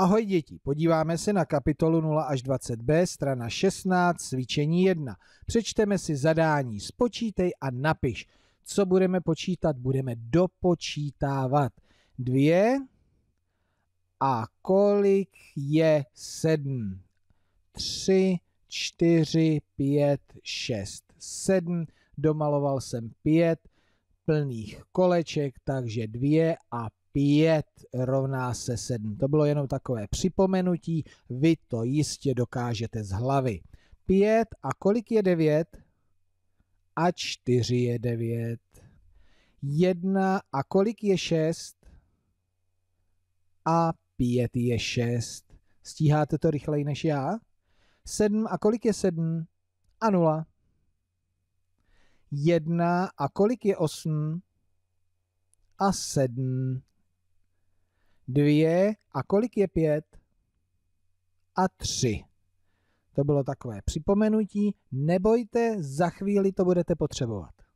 Ahoj děti, podíváme se na kapitolu 0 až 20b, strana 16, cvičení 1. Přečteme si zadání, spočítej a napiš. Co budeme počítat? Budeme dopočítávat. Dvě a kolik je sedm? Tři, čtyři, pět, šest, sedm. Domaloval jsem pět plných koleček, takže dvě a 5 rovná se 7. To bylo jenom takové připomenutí, vy to jistě dokážete z hlavy. 5 a kolik je 9? A 4 je 9. 1 a kolik je 6? A 5 je 6. Stíháte to rychleji než já? 7 a kolik je 7? A 0. 1 a kolik je 8? A 7 dvě a kolik je pět? A tři. To bylo takové připomenutí. Nebojte, za chvíli to budete potřebovat.